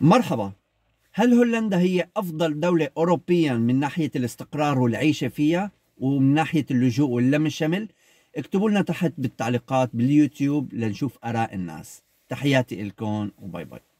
مرحبا هل هولندا هي أفضل دولة أوروبيا من ناحية الاستقرار والعيشة فيها ومن ناحية اللجوء واللم الشمل اكتبوا لنا تحت بالتعليقات باليوتيوب لنشوف آراء الناس تحياتي لكم وباي باي